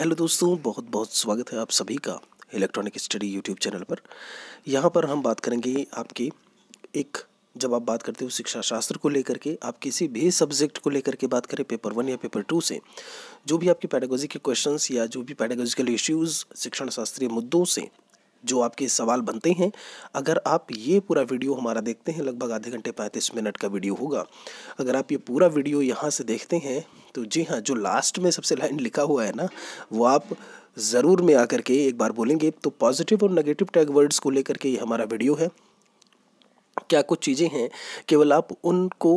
Hello दोस्तों बहुत बहुत स्वागत है आप सभी का इलेक्ट्रॉनिक स्टडी यूट्यूब चैनल पर यहाँ पर हम बात करेंगे आपकी एक जब आप बात करते हो शिक्षा शास्त्र को लेकर के आप किसी भी सब्जेक्ट को लेकर के बात करें पेपर वन या पेपर टू से जो भी आपकी पैडागोजी के क्वेश्चंस या जो भी पैडागोजिकल इश्यूज़ शिक्षण शास्त्रीय मुद्दों से जो आपके सवाल बनते हैं अगर आप ये पूरा वीडियो हमारा देखते हैं लगभग आधे घंटे पैंतीस मिनट का वीडियो होगा अगर आप ये पूरा वीडियो यहाँ से देखते हैं तो जी हाँ जो लास्ट में सबसे लाइन लिखा हुआ है ना वो आप ज़रूर में आकर के एक बार बोलेंगे तो पॉजिटिव और नेगेटिव टैग वर्ड्स को लेकर के ये हमारा वीडियो है क्या कुछ चीज़ें हैं केवल आप उनको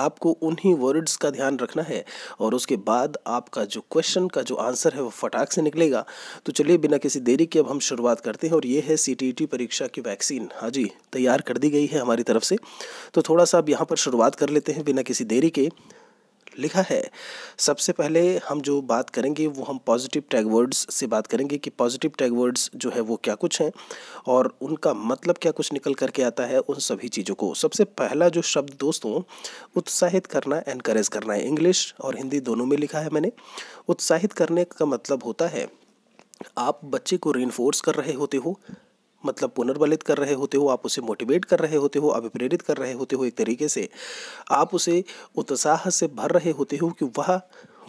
आपको उन्हीं वर्ड्स का ध्यान रखना है और उसके बाद आपका जो क्वेश्चन का जो आंसर है वो फटाक से निकलेगा तो चलिए बिना किसी देरी के अब हम शुरुआत करते हैं और ये है सी e परीक्षा की वैक्सीन हाँ जी तैयार कर दी गई है हमारी तरफ से तो थोड़ा सा अब यहाँ पर शुरुआत कर लेते हैं बिना किसी देरी के लिखा है सबसे पहले हम जो बात करेंगे वो हम पॉजिटिव टैग वर्ड्स से बात करेंगे कि पॉजिटिव टैग वर्ड्स जो है वो क्या कुछ हैं और उनका मतलब क्या कुछ निकल करके आता है उन सभी चीज़ों को सबसे पहला जो शब्द दोस्तों उत्साहित करना एनकरेज करना है इंग्लिश और हिंदी दोनों में लिखा है मैंने उत्साहित करने का मतलब होता है आप बच्चे को रेनफोर्स कर रहे होते हो मतलब पुनर्बलित कर रहे होते हो आप उसे मोटिवेट कर रहे होते हो अभिप्रेरित कर रहे होते हो एक तरीके से आप उसे उत्साह से भर रहे होते हो कि वह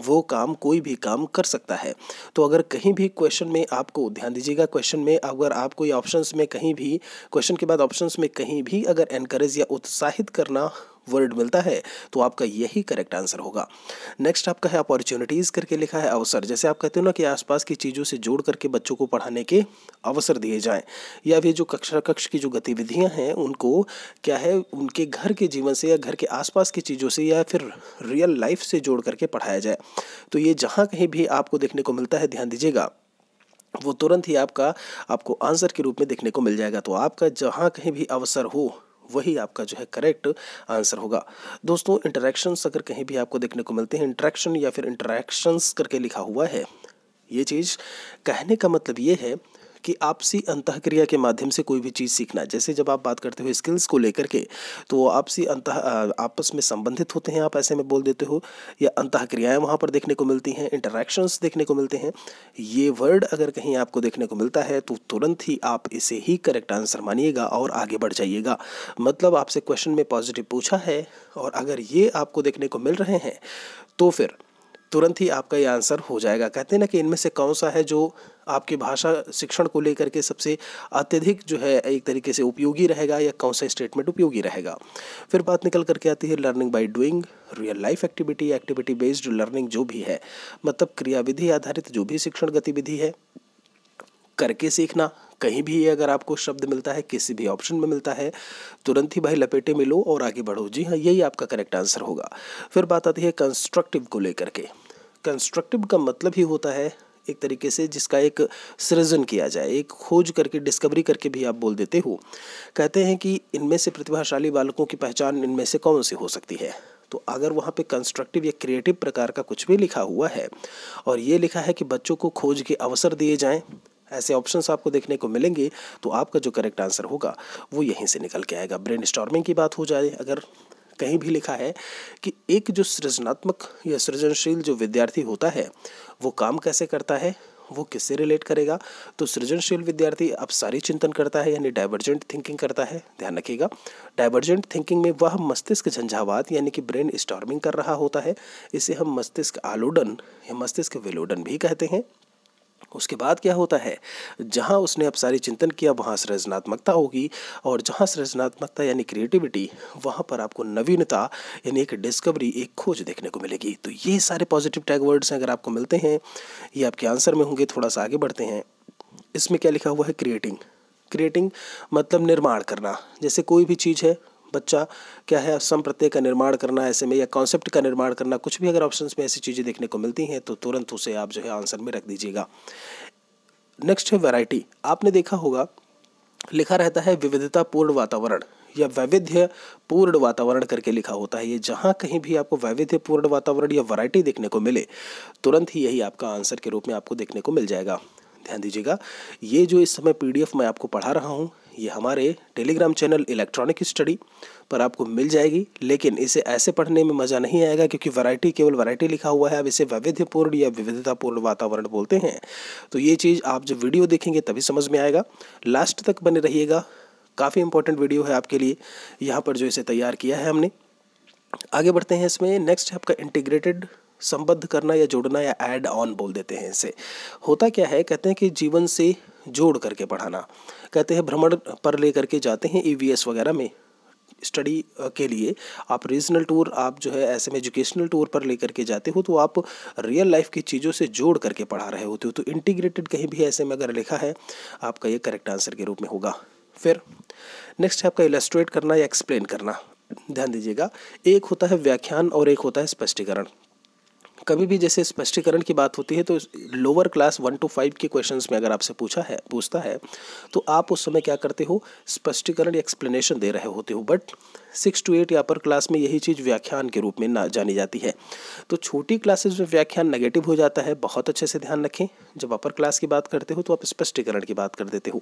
वो काम कोई भी काम कर सकता है तो अगर कहीं भी क्वेश्चन में आपको ध्यान दीजिएगा क्वेश्चन में अगर आप कोई ऑप्शंस में कहीं भी क्वेश्चन के बाद ऑप्शंस में कहीं भी अगर एनकरेज या उत्साहित करना वर्ड मिलता है तो आपका यही करेक्ट आंसर होगा नेक्स्ट आपका है अपॉर्चुनिटीज़ करके लिखा है अवसर जैसे आप कहते हो ना कि आसपास की चीज़ों से जोड़ करके बच्चों को पढ़ाने के अवसर दिए जाए या फिर जो कक्षा कक्ष की जो गतिविधियां हैं उनको क्या है उनके घर के जीवन से या घर के आसपास की चीज़ों से या फिर रियल लाइफ से जोड़ करके पढ़ाया जाए तो ये जहाँ कहीं भी आपको देखने को मिलता है ध्यान दीजिएगा वो तुरंत ही आपका आपको आंसर के रूप में देखने को मिल जाएगा तो आपका जहाँ कहीं भी अवसर हो वही आपका जो है करेक्ट आंसर होगा दोस्तों इंटरेक्शंस अगर कहीं भी आपको देखने को मिलते हैं इंटरेक्शन या फिर इंटरेक्शंस करके लिखा हुआ है ये चीज़ कहने का मतलब ये है कि आपसी अंत क्रिया के माध्यम से कोई भी चीज़ सीखना जैसे जब आप बात करते हो स्किल्स को लेकर के तो वो आपसी अंत आपस में संबंधित होते हैं आप ऐसे में बोल देते हो या अंत क्रियाएँ वहाँ पर देखने को मिलती हैं इंटरेक्शंस देखने को मिलते हैं ये वर्ड अगर कहीं आपको देखने को मिलता है तो तुरंत ही आप इसे ही करेक्ट आंसर मानिएगा और आगे बढ़ जाइएगा मतलब आपसे क्वेश्चन में पॉजिटिव पूछा है और अगर ये आपको देखने को मिल रहे हैं तो फिर तुरंत ही आपका ये आंसर हो जाएगा कहते हैं ना कि इनमें से कौन सा है जो आपके भाषा शिक्षण को लेकर के सबसे अत्यधिक जो है एक तरीके से उपयोगी रहेगा या कौन सा स्टेटमेंट उपयोगी रहेगा फिर बात निकल करके आती है learning by doing real life activity activity based learning जो भी है मतलब क्रियाविधि आधारित जो भी शिक्षण गतिविधि है करके सीखना कहीं भी अगर आपको शब्द मिलता है किसी भी ऑप्शन में मिलता है तुरंत ही भाई लपेटे में लो और आगे बढ़ो जी हाँ यही आपका करेक्ट आंसर होगा फिर बात आती है कंस्ट्रक्टिव को लेकर के कंस्ट्रक्टिव का मतलब ही होता है एक तरीके से जिसका एक सृजन किया जाए एक खोज करके डिस्कवरी करके भी आप बोल देते हो कहते हैं कि इनमें से प्रतिभाशाली बालकों की पहचान इनमें से कौन सी हो सकती है तो अगर वहाँ पे कंस्ट्रक्टिव या क्रिएटिव प्रकार का कुछ भी लिखा हुआ है और ये लिखा है कि बच्चों को खोज के अवसर दिए जाएं ऐसे ऑप्शंस आपको देखने को मिलेंगे तो आपका जो करेक्ट आंसर होगा वो यहीं से निकल के आएगा ब्रेन की बात हो जाए अगर कहीं भी लिखा है कि एक जो सृजनात्मक या सृजनशील जो विद्यार्थी होता है वो काम कैसे करता है वो किससे रिलेट करेगा तो सृजनशील विद्यार्थी अब सारी चिंतन करता है यानी डाइवर्जेंट थिंकिंग करता है ध्यान रखिएगा डाइवर्जेंट थिंकिंग में वह मस्तिष्क झंझावात यानी कि ब्रेन स्टॉर्मिंग कर रहा होता है इसे हम मस्तिष्क आलोडन या मस्तिष्क विलोडन भी कहते हैं उसके बाद क्या होता है जहाँ उसने अब सारी चिंतन किया वहाँ सृजनात्मकता होगी और जहाँ सृजनात्मकता यानी क्रिएटिविटी वहाँ पर आपको नवीनता यानी एक डिस्कवरी एक खोज देखने को मिलेगी तो ये सारे पॉजिटिव टैग वर्ड्स हैं अगर आपको मिलते हैं ये आपके आंसर में होंगे थोड़ा सा आगे बढ़ते हैं इसमें क्या लिखा हुआ है क्रिएटिंग क्रिएटिंग मतलब निर्माण करना जैसे कोई भी चीज़ है बच्चा क्या है सम प्रत्यय का निर्माण करना ऐसे में या कॉन्सेप्ट का निर्माण करना कुछ भी अगर ऑप्शन में ऐसी चीज़ें देखने को मिलती हैं तो तुरंत उसे आप जो है आंसर में रख दीजिएगा नेक्स्ट है वैरायटी आपने देखा होगा लिखा रहता है विविधतापूर्ण वातावरण या वैविध्य पूर्ण वातावरण करके लिखा होता है ये जहाँ कहीं भी आपको वैविध्य पूर्ण वातावरण या वैरायटी देखने को मिले तुरंत ही यही आपका आंसर के रूप में आपको देखने को मिल जाएगा ध्यान दीजिएगा ये जो इस समय पीडीएफ मैं आपको पढ़ा रहा हूँ ये हमारे टेलीग्राम चैनल इलेक्ट्रॉनिक स्टडी पर आपको मिल जाएगी लेकिन इसे ऐसे पढ़ने में मज़ा नहीं आएगा क्योंकि वैरायटी केवल वैरायटी लिखा हुआ है अब इसे वैविध्यपूर्ण या विविधतापूर्ण वातावरण बोलते हैं तो ये चीज़ आप जब वीडियो देखेंगे तभी समझ में आएगा लास्ट तक बने रहिएगा काफ़ी इंपॉर्टेंट वीडियो है आपके लिए यहाँ पर जो इसे तैयार किया है हमने आगे बढ़ते हैं इसमें नेक्स्ट है आपका इंटीग्रेटेड संबद्ध करना या जोड़ना या ऐड ऑन बोल देते हैं इसे होता क्या है कहते हैं कि जीवन से जोड़ करके पढ़ाना कहते हैं भ्रमण पर ले करके जाते हैं ई e वगैरह में स्टडी के लिए आप रीजनल टूर आप जो है ऐसे में एजुकेशनल टूर पर लेकर के जाते हो तो आप रियल लाइफ की चीज़ों से जोड़ करके पढ़ा रहे होते हो तो इंटीग्रेटेड कहीं भी ऐसे में अगर लिखा है आपका ये करेक्ट आंसर के रूप में होगा फिर नेक्स्ट है आपका इलेस्ट्रेट करना या एक्सप्लेन करना ध्यान दीजिएगा एक होता है व्याख्यान और एक होता है स्पष्टीकरण कभी भी जैसे स्पष्टीकरण की बात होती है तो lower class one two five के क्वेश्चंस में अगर आपसे पूछा है पूछता है तो आप उस समय क्या करते हो स्पष्टीकरण एक्सप्लेनेशन दे रहे होते हो बट सिक्स टू एट या अपर क्लास में यही चीज़ व्याख्यान के रूप में ना जानी जाती है तो छोटी क्लासेज में व्याख्यान नेगेटिव हो जाता है बहुत अच्छे से ध्यान रखें जब अपर क्लास की बात करते हो तो आप स्पष्टीकरण की बात कर देते हो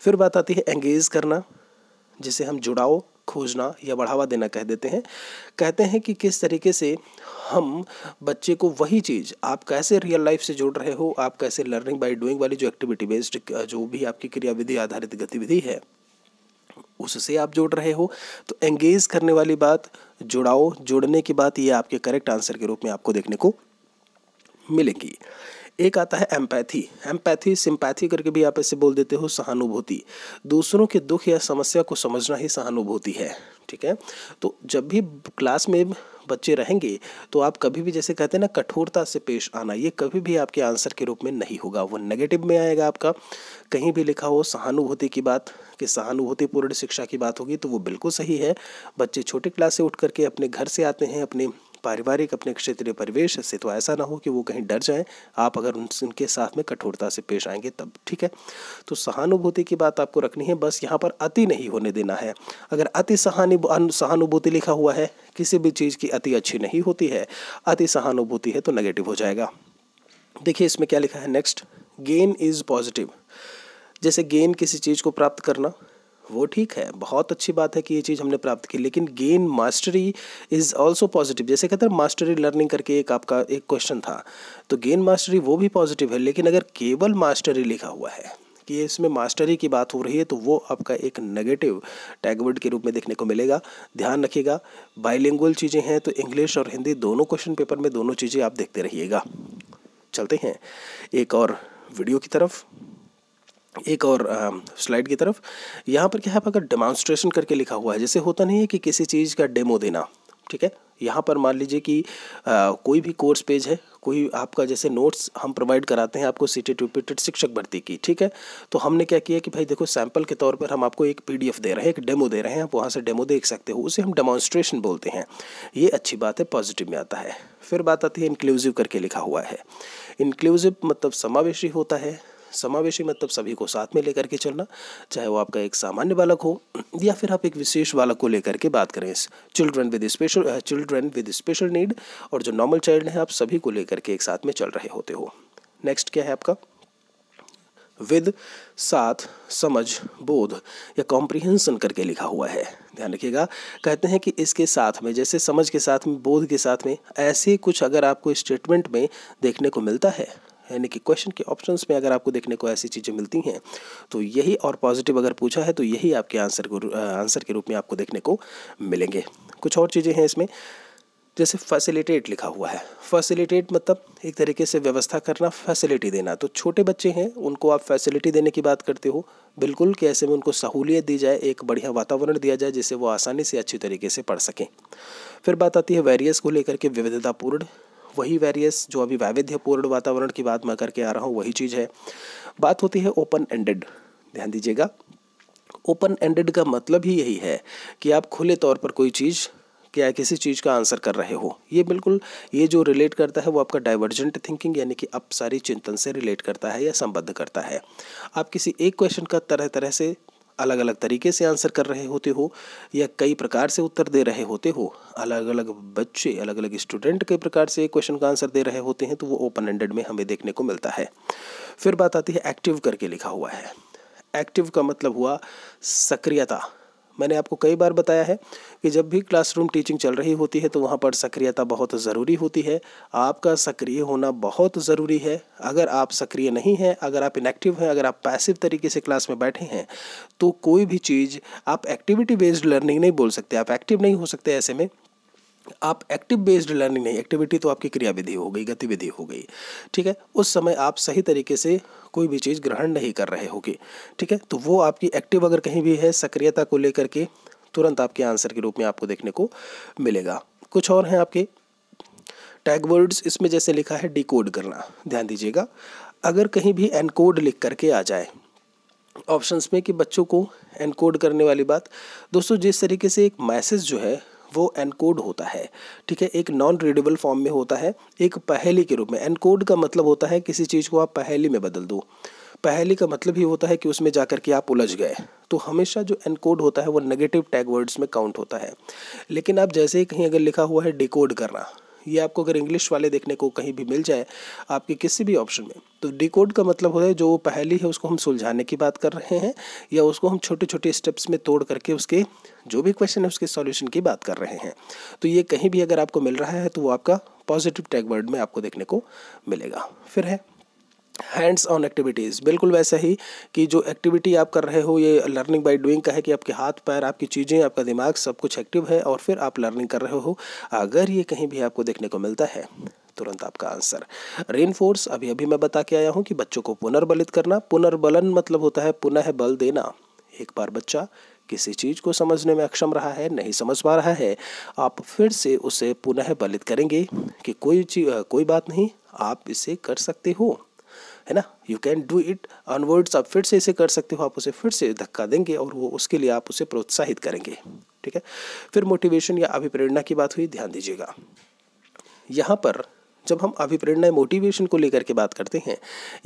फिर बात आती है एंगेज करना जिसे हम जुड़ाओ खोजना या बढ़ावा देना कह देते हैं कहते हैं कि किस तरीके से हम बच्चे को वही चीज़ आप कैसे रियल लाइफ से जोड़ रहे हो आप कैसे लर्निंग बाय डूइंग वाली जो एक्टिविटी बेस्ड जो भी आपकी क्रियाविधि आधारित गतिविधि है उससे आप जोड़ रहे हो तो एंगेज करने वाली बात जुड़ाओ जोड़ने की बात ये आपके करेक्ट आंसर के रूप में आपको देखने को मिलेगी एक आता है एम्पैथी एम्पैथी सिंपैथी करके भी आप ऐसे बोल देते हो सहानुभूति दूसरों के दुख या समस्या को समझना ही सहानुभूति है ठीक है तो जब भी क्लास में बच्चे रहेंगे तो आप कभी भी जैसे कहते हैं ना कठोरता से पेश आना ये कभी भी आपके आंसर के रूप में नहीं होगा वो नेगेटिव में आएगा आपका कहीं भी लिखा हो सहानुभूति की बात कि सहानुभूतिपूर्ण शिक्षा की बात होगी तो वो बिल्कुल सही है बच्चे छोटे क्लास से उठ करके अपने घर से आते हैं अपने पारिवारिक अपने क्षेत्रीय परिवेश से तो ऐसा ना हो कि वो कहीं डर जाएं आप अगर उनके साथ में कठोरता से पेश आएंगे तब ठीक है तो सहानुभूति की बात आपको रखनी है बस यहाँ पर अति नहीं होने देना है अगर अति सहानुभूति लिखा हुआ है किसी भी चीज़ की अति अच्छी नहीं होती है अति सहानुभूति है तो नेगेटिव हो जाएगा देखिए इसमें क्या लिखा है नेक्स्ट गेन इज़ पॉजिटिव जैसे गेन किसी चीज़ को प्राप्त करना वो ठीक है बहुत अच्छी बात है कि ये चीज़ हमने प्राप्त की लेकिन gain mastery is also positive जैसे कहते हैं मास्टरी लर्निंग करके एक आपका एक क्वेश्चन था तो गेन मास्टरी वो भी पॉजिटिव है लेकिन अगर केवल मास्टरी लिखा हुआ है कि इसमें मास्टरी की बात हो रही है तो वो आपका एक नेगेटिव टैगवर्ड के रूप में देखने को मिलेगा ध्यान रखिएगा बाइलिंगुअल चीज़ें हैं तो इंग्लिश और हिंदी दोनों क्वेश्चन पेपर में दोनों चीज़ें आप देखते रहिएगा चलते हैं एक और वीडियो की तरफ एक और स्लाइड की तरफ यहाँ पर क्या है अगर डेमॉन्स्ट्रेशन करके लिखा हुआ है जैसे होता नहीं है कि किसी चीज़ का डेमो देना ठीक है यहाँ पर मान लीजिए कि आ, कोई भी कोर्स पेज है कोई आपका जैसे नोट्स हम प्रोवाइड कराते हैं आपको सी टी शिक्षक भर्ती की ठीक है तो हमने क्या किया कि भाई देखो सैंपल के तौर पर हम आपको एक पीडीएफ दे रहे हैं एक डेमो दे रहे हैं आप वहाँ से डेमो देख सकते हो उसे हम डेमॉन्स्ट्रेशन बोलते हैं ये अच्छी बात है पॉजिटिव में आता है फिर बात आती है इंक्लूसिव करके लिखा हुआ है इंक्लूसिव मतलब समावेशी होता है समावेशी मतलब सभी को साथ में लेकर के चलना चाहे वो आपका एक सामान्य बालक हो या फिर आप एक विशेष बालक को लेकर के बात करें children with special children with special need और जो नॉर्मल चाइल्ड हैं आप सभी को लेकर के एक साथ में चल रहे होते हो नेक्स्ट क्या है आपका विद साथ समझ बोध या कॉम्प्रिहेंसन करके लिखा हुआ है ध्यान रखिएगा कहते हैं कि इसके साथ में जैसे समझ के साथ में बोध के साथ में ऐसे कुछ अगर आपको स्टेटमेंट में देखने को मिलता है यानी कि क्वेश्चन के ऑप्शंस में अगर आपको देखने को ऐसी चीज़ें मिलती हैं तो यही और पॉजिटिव अगर पूछा है तो यही आपके आंसर को आंसर के रूप में आपको देखने को मिलेंगे कुछ और चीज़ें हैं इसमें जैसे फैसिलिटेट लिखा हुआ है फैसिलिटेट मतलब एक तरीके से व्यवस्था करना फैसिलिटी देना तो छोटे बच्चे हैं उनको आप फैसिलिटी देने की बात करते हो बिल्कुल कि ऐसे में उनको सहूलियत दी जाए एक बढ़िया वातावरण दिया जाए जिससे वो आसानी से अच्छी तरीके से पढ़ सकें फिर बात आती है वेरियस को लेकर के विविधतापूर्ण वही वेरियस जो अभी वैविध्यपूर्ण वातावरण की बात मैं करके आ रहा हूँ वही चीज़ है बात होती है ओपन एंडेड ध्यान दीजिएगा ओपन एंडेड का मतलब ही यही है कि आप खुले तौर पर कोई चीज़ क्या किसी चीज़ का आंसर कर रहे हो ये बिल्कुल ये जो रिलेट करता है वो आपका डाइवर्जेंट थिंकिंग यानी कि आप सारी चिंतन से रिलेट करता है या संबद्ध करता है आप किसी एक क्वेश्चन का तरह तरह से अलग अलग तरीके से आंसर कर रहे होते हो या कई प्रकार से उत्तर दे रहे होते हो अलग अलग बच्चे अलग अलग स्टूडेंट कई प्रकार से क्वेश्चन का आंसर दे रहे होते हैं तो वो ओपन एंडेड में हमें देखने को मिलता है फिर बात आती है एक्टिव करके लिखा हुआ है एक्टिव का मतलब हुआ सक्रियता मैंने आपको कई बार बताया है कि जब भी क्लासरूम टीचिंग चल रही होती है तो वहाँ पर सक्रियता बहुत ज़रूरी होती है आपका सक्रिय होना बहुत ज़रूरी है अगर आप सक्रिय नहीं हैं अगर आप इनएक्टिव हैं अगर आप पैसिव तरीके से क्लास में बैठे हैं तो कोई भी चीज़ आप एक्टिविटी बेस्ड लर्निंग नहीं बोल सकते आप एक्टिव नहीं हो सकते ऐसे में आप एक्टिव बेस्ड लर्निंग नहीं एक्टिविटी तो आपकी क्रियाविधि हो गई गतिविधि हो गई ठीक है उस समय आप सही तरीके से कोई भी चीज़ ग्रहण नहीं कर रहे होगे ठीक है तो वो आपकी एक्टिव अगर कहीं भी है सक्रियता को लेकर के तुरंत आपके आंसर के रूप में आपको देखने को मिलेगा कुछ और हैं आपके टैग वर्ड्स इसमें जैसे लिखा है डिकोड करना ध्यान दीजिएगा अगर कहीं भी एनकोड लिख करके आ जाए ऑप्शंस में कि बच्चों को एनकोड करने वाली बात दोस्तों जिस तरीके से एक मैसेज जो है वो एनकोड होता है ठीक है एक नॉन रीडेबल फॉर्म में होता है एक पहेली के रूप में एनकोड का मतलब होता है किसी चीज़ को आप पहेली में बदल दो पहेली का मतलब ही होता है कि उसमें जाकर के आप उलझ गए तो हमेशा जो एनकोड होता है वो नेगेटिव टैग वर्ड्स में काउंट होता है लेकिन आप जैसे ही कहीं अगर लिखा हुआ है डिकोड करना ये आपको अगर इंग्लिश वाले देखने को कहीं भी मिल जाए आपके किसी भी ऑप्शन में तो डिकोड का मतलब होता है जो पहली है उसको हम सुलझाने की बात कर रहे हैं या उसको हम छोटे छोटे स्टेप्स में तोड़ करके उसके जो भी क्वेश्चन है उसके सॉल्यूशन की बात कर रहे हैं तो ये कहीं भी अगर आपको मिल रहा है तो वो आपका पॉजिटिव टैग वर्ड में आपको देखने को मिलेगा फिर है हैंड्स ऑन एक्टिविटीज़ बिल्कुल वैसा ही कि जो एक्टिविटी आप कर रहे हो ये लर्निंग बाय डूइंग का है कि आपके हाथ पैर आपकी चीज़ें आपका दिमाग सब कुछ एक्टिव है और फिर आप लर्निंग कर रहे हो अगर ये कहीं भी आपको देखने को मिलता है तुरंत आपका आंसर रेन अभी अभी मैं बता के आया हूँ कि बच्चों को पुनर्बलित करना पुनर्बलन मतलब होता है पुनः बल देना एक बार बच्चा किसी चीज़ को समझने में अक्षम रहा है नहीं समझ पा रहा है आप फिर से उसे पुनः बलित करेंगे कि कोई चीज कोई बात नहीं आप इसे कर सकते हो है ना you can do it onwards आप फिर से इसे कर सकते हो आप उसे फिर से धक्का देंगे और वो उसके लिए आप उसे प्रोत्साहित करेंगे ठीक है फिर मोटिवेशन या अभिप्रेरणा की बात हुई ध्यान दीजिएगा यहाँ पर जब हम अभिप्रेरणा मोटिवेशन को लेकर के बात करते हैं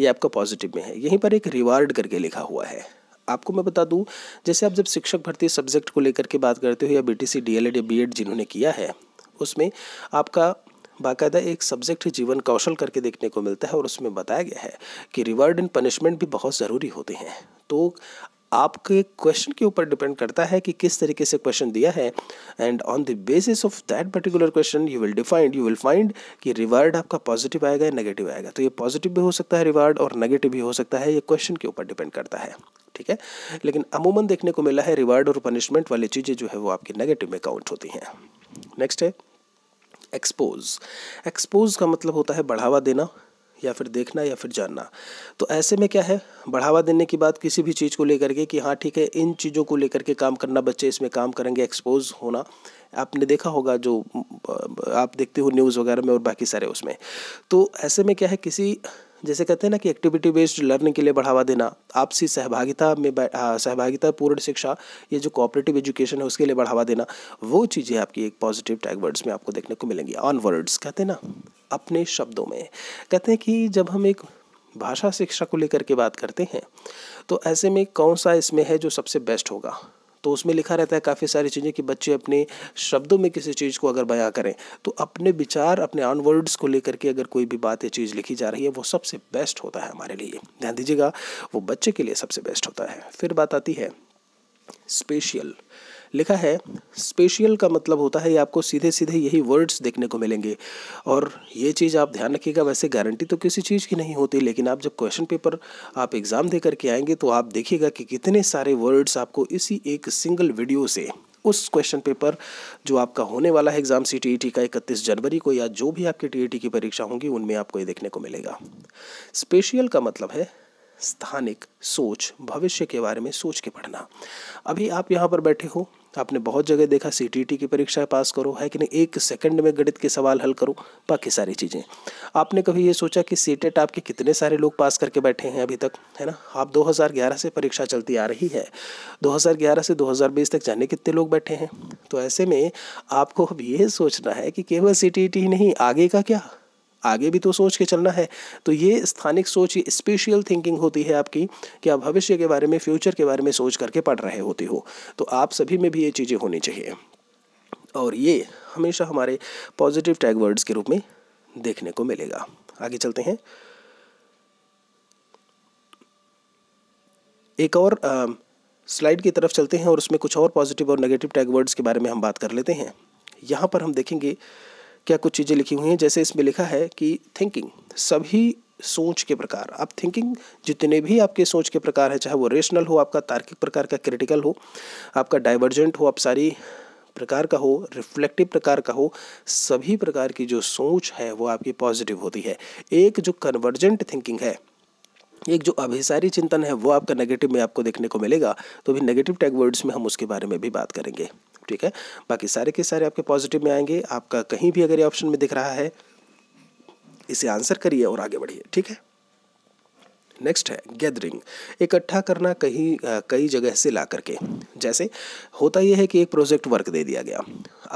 ये आपका पॉजिटिव में है यहीं पर एक रिवार्ड करके लिखा हुआ है आपको मैं बता दूं जैसे आप जब शिक्षक भर्ती सब्जेक्ट को लेकर के बात करते हो या बीटीसी डीएलएड या बीएड जिन्होंने किया है उसमें आपका बाकायदा एक सब्जेक्ट ही जीवन कौशल करके देखने को मिलता है और उसमें बताया गया है कि रिवार्ड एंड पनिशमेंट भी बहुत ज़रूरी होते हैं तो आपके क्वेश्चन के ऊपर डिपेंड करता है कि किस तरीके से क्वेश्चन दिया है and on the basis of that particular question you will defined you will find कि रिवार्ड आपका पॉजिटिव आएगा या नेगेटिव आएगा तो ये पॉजिटिव भी हो सकता है रिवार्ड और नेगेटिव भी हो सकता है ये क्वेश्चन के ऊपर डिपेंड करता है ठीक है लेकिन अमूमन देखने को मिला है रिवार्ड और पनिशमेंट वाली चीज़ें जो है वो आपकी नेगेटिव में काउंट होती हैं नेक्स्ट है एक्सपोज एक्सपोज का मतलब होता है बढ़ावा देना या फिर देखना या फिर जानना तो ऐसे में क्या है बढ़ावा देने की बात किसी भी चीज़ को लेकर के कि हाँ ठीक है इन चीज़ों को लेकर के काम करना बच्चे इसमें काम करेंगे एक्सपोज होना आपने देखा होगा जो आप देखते हो न्यूज़ वगैरह में और बाकी सारे उसमें तो ऐसे में क्या है किसी जैसे कहते हैं ना कि एक्टिविटी बेस्ड लर्निंग के लिए बढ़ावा देना आपसी सहभागिता में हाँ, सहभागिता पूर्ण शिक्षा ये जो कोऑपरेटिव एजुकेशन है उसके लिए बढ़ावा देना वो चीज़ें आपकी एक पॉजिटिव टैग वर्ड्स में आपको देखने को मिलेंगी ऑन वर्ड्स कहते हैं ना अपने शब्दों में कहते हैं कि जब हम एक भाषा शिक्षा को लेकर के बात करते हैं तो ऐसे में कौन सा इसमें है जो सबसे बेस्ट होगा तो उसमें लिखा रहता है काफ़ी सारी चीज़ें कि बच्चे अपने शब्दों में किसी चीज़ को अगर बयां करें तो अपने विचार अपने ऑन वर्ड्स को लेकर के अगर कोई भी बात या चीज़ लिखी जा रही है वो सबसे बेस्ट होता है हमारे लिए ध्यान दीजिएगा वो बच्चे के लिए सबसे बेस्ट होता है फिर बात आती है स्पेशल लिखा है स्पेशियल का मतलब होता है आपको सीधे सीधे यही वर्ड्स देखने को मिलेंगे और ये चीज़ आप ध्यान रखिएगा वैसे गारंटी तो किसी चीज़ की नहीं होती लेकिन आप जब क्वेश्चन पेपर आप एग्ज़ाम दे करके आएंगे तो आप देखिएगा कि कितने सारे वर्ड्स आपको इसी एक सिंगल वीडियो से उस क्वेश्चन पेपर जो आपका होने वाला है एग्जाम सी टी का इकतीस जनवरी को या जो भी आपकी टी e की परीक्षा होंगी उनमें आपको ये देखने को मिलेगा स्पेशियल का मतलब है स्थानिक सोच भविष्य के बारे में सोच के पढ़ना अभी आप यहाँ पर बैठे हो तो आपने बहुत जगह देखा सी टी टी की परीक्षा पास करो है कि नहीं एक सेकंड में गणित के सवाल हल करो बाकी सारी चीज़ें आपने कभी ये सोचा कि सी टेट e आपके कितने सारे लोग पास करके बैठे हैं अभी तक है ना आप 2011 से परीक्षा चलती आ रही है 2011 से 2020 तक जाने कितने लोग बैठे हैं तो ऐसे में आपको अब ये सोचना है कि केवल सी टी e ही नहीं आगे का क्या आगे भी तो सोच के चलना है तो ये स्थानिक सोच ये स्पेशियल थिंकिंग होती है आपकी कि आप भविष्य के बारे में फ्यूचर के बारे में सोच करके पढ़ रहे होते हो तो आप सभी में भी ये चीज़ें होनी चाहिए और ये हमेशा हमारे पॉजिटिव टैग वर्ड्स के रूप में देखने को मिलेगा आगे चलते हैं एक और स्लाइड की तरफ चलते हैं और उसमें कुछ और पॉजिटिव और नेगेटिव टैग वर्ड्स के बारे में हम बात कर लेते हैं यहाँ पर हम देखेंगे क्या कुछ चीज़ें लिखी हुई हैं जैसे इसमें लिखा है कि थिंकिंग सभी सोच के प्रकार आप थिंकिंग जितने भी आपके सोच के प्रकार है चाहे वो रेशनल हो आपका तार्किक प्रकार का क्रिटिकल हो आपका डाइवर्जेंट हो आप सारी प्रकार का हो रिफ्लेक्टिव प्रकार का हो सभी प्रकार की जो सोच है वो आपकी पॉजिटिव होती है एक जो कन्वर्जेंट थिंकिंग है एक जो अभिसारी चिंतन है वो आपका नेगेटिव में आपको देखने को मिलेगा तो भी नेगेटिव टैग वर्ड्स में हम उसके बारे में भी बात करेंगे ठीक है बाकी सारे के सारे आपके पॉजिटिव में आएंगे आपका कहीं भी अगर ये ऑप्शन में दिख रहा है इसे आंसर करिए और आगे बढ़िए ठीक है नेक्स्ट है गैदरिंग इकट्ठा करना कहीं कई जगह से ला करके जैसे होता यह है कि एक प्रोजेक्ट वर्क दे दिया गया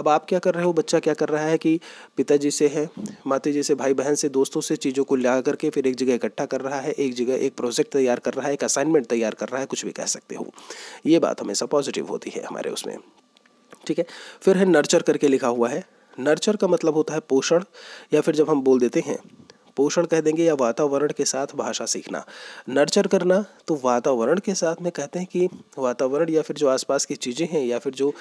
अब आप क्या कर रहे हो बच्चा क्या कर रहा है कि पिताजी से है माता जी से भाई बहन से दोस्तों से चीज़ों को ला करके फिर एक जगह इकट्ठा कर रहा है एक जगह एक प्रोजेक्ट तैयार कर रहा है एक असाइनमेंट तैयार कर रहा है कुछ भी कह सकते हो ये बात हमेशा पॉजिटिव होती है हमारे उसमें ठीक है फिर है नर्चर करके लिखा हुआ है नर्चर का मतलब होता है पोषण या फिर जब हम बोल देते हैं पोषण कह देंगे या वातावरण के साथ भाषा सीखना नर्चर करना तो वातावरण के साथ में कहते हैं कि वातावरण या फिर जो आसपास की चीज़ें हैं या फिर जो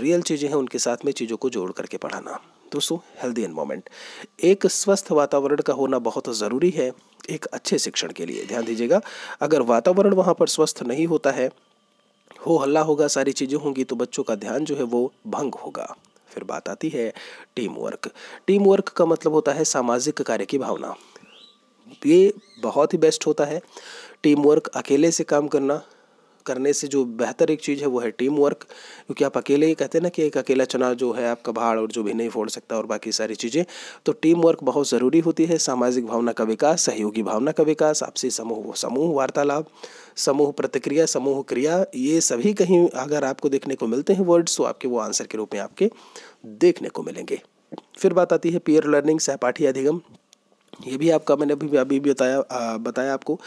रियल चीज़ें हैं उनके साथ में चीज़ों को जोड़ करके पढ़ाना दोस्तों हेल्दी इन्वामेंट एक स्वस्थ वातावरण का होना बहुत ज़रूरी है एक अच्छे शिक्षण के लिए ध्यान दीजिएगा अगर वातावरण वहाँ पर स्वस्थ नहीं होता है हो हल्ला होगा सारी चीज़ें होंगी तो बच्चों का ध्यान जो है वो भंग होगा फिर बात आती है टीम वर्क टीम वर्क का मतलब होता है सामाजिक कार्य की भावना ये बहुत ही बेस्ट होता है टीम वर्क अकेले से काम करना करने से जो बेहतर एक चीज़ है वो है टीम वर्क क्योंकि आप अकेले ही कहते हैं ना कि एक अकेला चना जो है आपका भाड़ और जो भी नहीं फोड़ सकता और बाकी सारी चीज़ें तो टीम वर्क बहुत ज़रूरी होती है सामाजिक भावना का विकास सहयोगी भावना का विकास आपसी समूह समूह वार्तालाप समूह प्रतिक्रिया समूह क्रिया ये सभी कहीं अगर आपको देखने को मिलते हैं वर्ड्स तो आपके वो आंसर के रूप में आपके देखने को मिलेंगे फिर बात आती है पीयर लर्निंग सहपाठी अधिगम ये भी आपका मैंने अभी अभी भी बताया आ, बताया आपको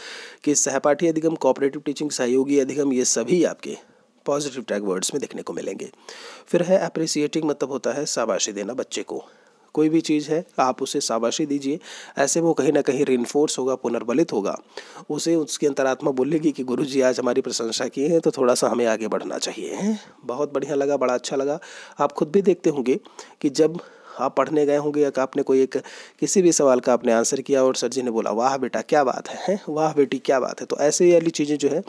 कि सहपाठी अधिगम कोऑपरेटिव टीचिंग सहयोगी अधिगम ये सभी आपके पॉजिटिव टैग वर्ड्स में देखने को मिलेंगे फिर है अप्रिसिएटिंग मतलब होता है शाबाशी देना बच्चे को कोई भी चीज़ है आप उसे शाबाशी दीजिए ऐसे वो कहीं ना कहीं रिनफोर्स होगा पुनर्बलित होगा उसे उसकी अंतरात्मा बोलेगी कि गुरु जी आज हमारी प्रशंसा किए हैं तो थोड़ा सा हमें आगे बढ़ना चाहिए हैं बहुत बढ़िया लगा बड़ा अच्छा लगा आप खुद भी देखते होंगे कि जब आप हाँ, पढ़ने गए होंगे या आपने कोई एक किसी भी सवाल का आपने आंसर किया और सर जी ने बोला वाह बेटा क्या बात है, है? वाह बेटी क्या बात है तो ऐसे वाली चीज़ें जो है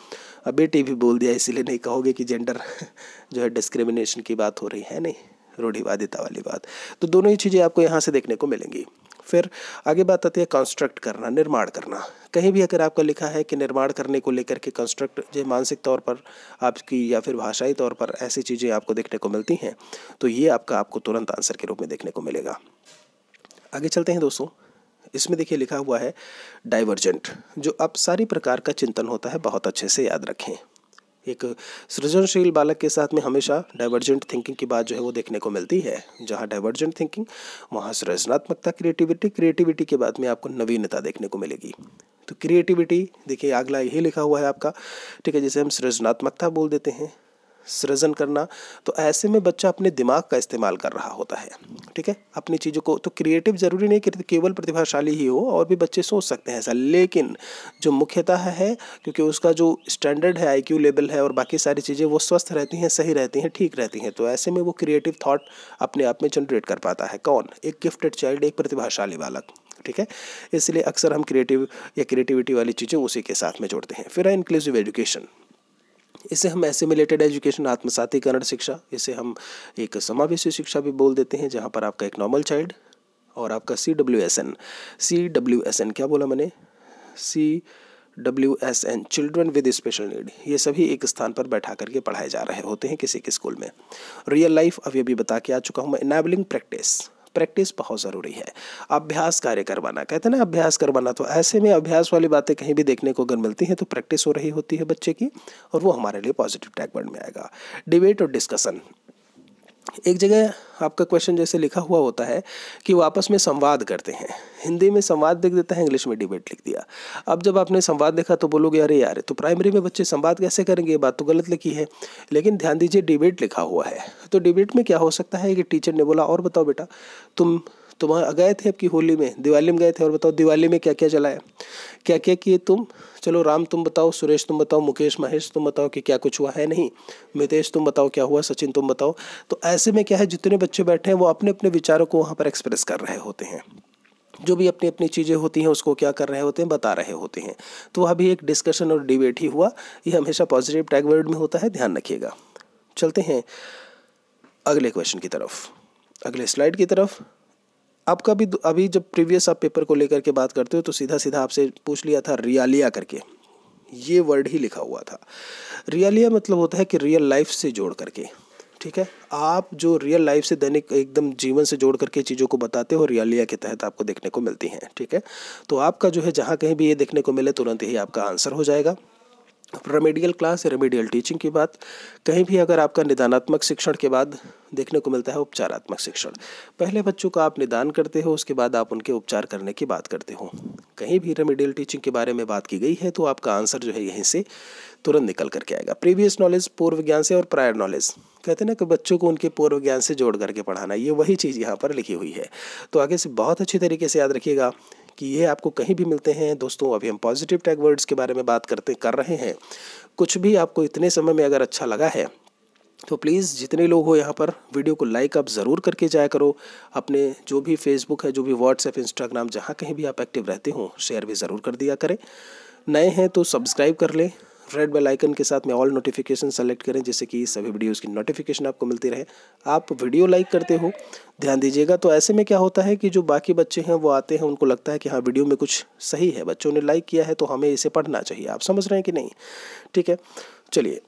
बेटी भी बोल दिया इसीलिए नहीं कहोगे कि जेंडर जो है डिस्क्रिमिनेशन की बात हो रही है नहीं रूढ़िवादिता वाली बात तो दोनों ही चीज़ें आपको यहाँ से देखने को मिलेंगी फिर आगे बात आती है कंस्ट्रक्ट करना निर्माण करना कहीं भी अगर आपका लिखा है कि निर्माण करने को लेकर के कंस्ट्रक्ट जो मानसिक तौर पर आपकी या फिर भाषाई तौर पर ऐसी चीज़ें आपको देखने को मिलती हैं तो ये आपका आपको तुरंत आंसर के रूप में देखने को मिलेगा आगे चलते हैं दोस्तों इसमें देखिए लिखा हुआ है डाइवर्जेंट जो अब सारी प्रकार का चिंतन होता है बहुत अच्छे से याद रखें एक सृजनशील बालक के साथ में हमेशा डाइवर्जेंट थिंकिंग की बात जो है वो देखने को मिलती है जहाँ डाइवर्जेंट थिंकिंग वहाँ सृजनात्मकता क्रिएटिविटी क्रिएटिविटी के बाद में आपको नवीनता देखने को मिलेगी तो क्रिएटिविटी देखिए अगला यही लिखा हुआ है आपका ठीक है जिसे हम सृजनात्मकता बोल देते हैं सृजन करना तो ऐसे में बच्चा अपने दिमाग का इस्तेमाल कर रहा होता है ठीक है अपनी चीज़ों को तो क्रिएटिव ज़रूरी नहीं कि केवल प्रतिभाशाली ही हो और भी बच्चे सोच सकते हैं ऐसा लेकिन जो मुख्यतः है क्योंकि उसका जो स्टैंडर्ड है आई लेवल है और बाकी सारी चीज़ें वो स्वस्थ रहती हैं सही रहती हैं ठीक रहती हैं तो ऐसे में वो क्रिएटिव थाट अपने आप में जनरेट कर पाता है कौन एक गिफ्टेड चाइल्ड एक प्रतिभाशाली बालक ठीक है इसलिए अक्सर हम क्रिएटिव या क्रिएटिविटी वाली चीज़ें उसी के साथ में जोड़ते हैं फिर है इंक्लूसिव एजुकेशन इसे हम एसिमिलेटेड एजुकेशन आत्मसातीकरण शिक्षा इसे हम एक समावेशी शिक्षा भी बोल देते हैं जहाँ पर आपका एक नॉर्मल चाइल्ड और आपका C W S N C W S N क्या बोला मैंने C W S N children with special need ये सभी एक स्थान पर बैठा करके पढ़ाए जा रहे होते हैं किसी के स्कूल में रियल लाइफ अभी अभी बता के आ चुका हूँ मैं इनेबलिंग प्रैक्टिस प्रैक्टिस बहुत ज़रूरी है अभ्यास कार्य करवाना कहते हैं ना अभ्यास करवाना तो ऐसे में अभ्यास वाली बातें कहीं भी देखने को अगर मिलती हैं तो प्रैक्टिस हो रही होती है बच्चे की और वो हमारे लिए पॉजिटिव टैगवर्ड में आएगा डिबेट और डिस्कशन एक जगह आपका क्वेश्चन जैसे लिखा हुआ होता है कि वो आपस में संवाद करते हैं हिंदी में संवाद लिख देता है इंग्लिश में डिबेट लिख दिया अब जब आपने संवाद देखा तो बोलोगे अरे यार तो प्राइमरी में बच्चे संवाद कैसे करेंगे ये बात तो गलत लिखी है लेकिन ध्यान दीजिए डिबेट लिखा हुआ है तो डिबेट में क्या हो सकता है कि टीचर ने बोला और बताओ बेटा तुम तो वहाँ गए थे आपकी होली में दिवाली में गए थे और बताओ दिवाली में क्या क्या चलाया क्या क्या किए तुम चलो राम तुम बताओ सुरेश तुम बताओ मुकेश महेश तुम बताओ कि क्या कुछ हुआ है नहीं मितेश तुम बताओ क्या हुआ सचिन तुम बताओ तो ऐसे में क्या है जितने बच्चे बैठे हैं वो अपने अपने विचारों को वहाँ पर एक्सप्रेस कर रहे होते हैं जो भी अपनी अपनी चीज़ें होती हैं उसको क्या कर रहे होते हैं बता रहे होते हैं तो वह भी एक डिस्कशन और डिबेट ही हुआ ये हमेशा पॉजिटिव टैग वर्ड में होता है ध्यान रखिएगा चलते हैं अगले क्वेश्चन की तरफ अगले स्लाइड की तरफ आपका भी अभी जब प्रीवियस आप पेपर को लेकर के बात करते हो तो सीधा सीधा आपसे पूछ लिया था रियालिया करके ये वर्ड ही लिखा हुआ था रियालिया मतलब होता है कि रियल लाइफ से जोड़ करके ठीक है आप जो रियल लाइफ से दैनिक एकदम जीवन से जोड़ करके चीज़ों को बताते हो रियालिया के तहत आपको देखने को मिलती हैं ठीक है तो आपका जो है जहाँ कहीं भी ये देखने को मिले तुरंत ही आपका आंसर हो जाएगा रेमेडियल क्लास या रेमेडियल टीचिंग की बात कहीं भी अगर आपका निदानात्मक शिक्षण के बाद देखने को मिलता है उपचारात्मक शिक्षण पहले बच्चों का आप निदान करते हो उसके बाद आप उनके उपचार करने की बात करते हो कहीं भी रेमेडियल टीचिंग के बारे में बात की गई है तो आपका आंसर जो है यहीं से तुरंत निकल करके आएगा प्रीवियस नॉलेज पूर्व ज्ञान से और प्रायर नॉलेज कहते हैं ना कि बच्चों को उनके पूर्व ज्ञान से जोड़ करके पढ़ाना ये वही चीज़ यहाँ पर लिखी हुई है तो आगे से बहुत अच्छी तरीके से याद रखिएगा कि ये आपको कहीं भी मिलते हैं दोस्तों अभी हम पॉजिटिव टैग वर्ड्स के बारे में बात करते कर रहे हैं कुछ भी आपको इतने समय में अगर अच्छा लगा है तो प्लीज़ जितने लोग हो यहाँ पर वीडियो को लाइक आप ज़रूर करके जाया करो अपने जो भी फेसबुक है जो भी व्हाट्सएप इंस्टाग्राम जहाँ कहीं भी आप एक्टिव रहते हो शेयर भी ज़रूर कर दिया करें नए हैं तो सब्सक्राइब कर लें रेड बेल आइकन के साथ में ऑल नोटिफिकेशन सेलेक्ट करें जिससे कि सभी वीडियोज़ की नोटिफिकेशन आपको मिलती रहे आप वीडियो लाइक करते हो ध्यान दीजिएगा तो ऐसे में क्या होता है कि जो बाकी बच्चे हैं वो आते हैं उनको लगता है कि हाँ वीडियो में कुछ सही है बच्चों ने लाइक किया है तो हमें इसे पढ़ना चाहिए आप समझ रहे हैं कि नहीं ठीक है चलिए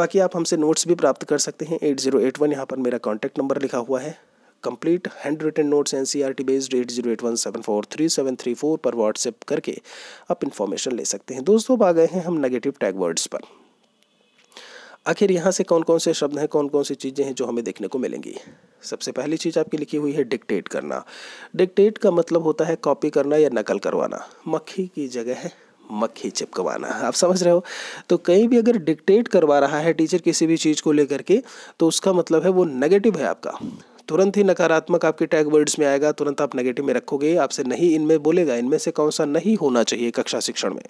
बाकी आप हमसे नोट्स भी प्राप्त कर सकते हैं एट जीरो एट वन यहाँ पर मेरा कॉन्टैक्ट नंबर लिखा हुआ है complete handwritten notes N C R T based eight zero eight one seven four three seven three four पर व्हाट्सएप करके आप इन्फॉर्मेशन ले सकते हैं दोस्तों अब आ गए हैं हम नेगेटिव टैग वर्ड्स पर आखिर यहाँ से कौन कौन से शब्द हैं कौन कौन सी चीज़ें हैं जो हमें देखने को मिलेंगी सबसे पहली चीज़ आपकी लिखी हुई है डिक्टेट करना डिक्टेट का मतलब होता है कॉपी करना या नकल करवाना मक्खी की जगह है मक्खी चिपकवाना आप समझ रहे हो तो कहीं भी अगर डिक्टेट करवा रहा है टीचर किसी भी चीज़ को लेकर के तो उसका मतलब है वो नेगेटिव है आपका तुरंत ही नकारात्मक आपके टैग वर्ड्स में आएगा तुरंत आप नेगेटिव में रखोगे आपसे नहीं इनमें बोलेगा इनमें से कौन सा नहीं होना चाहिए कक्षा शिक्षण में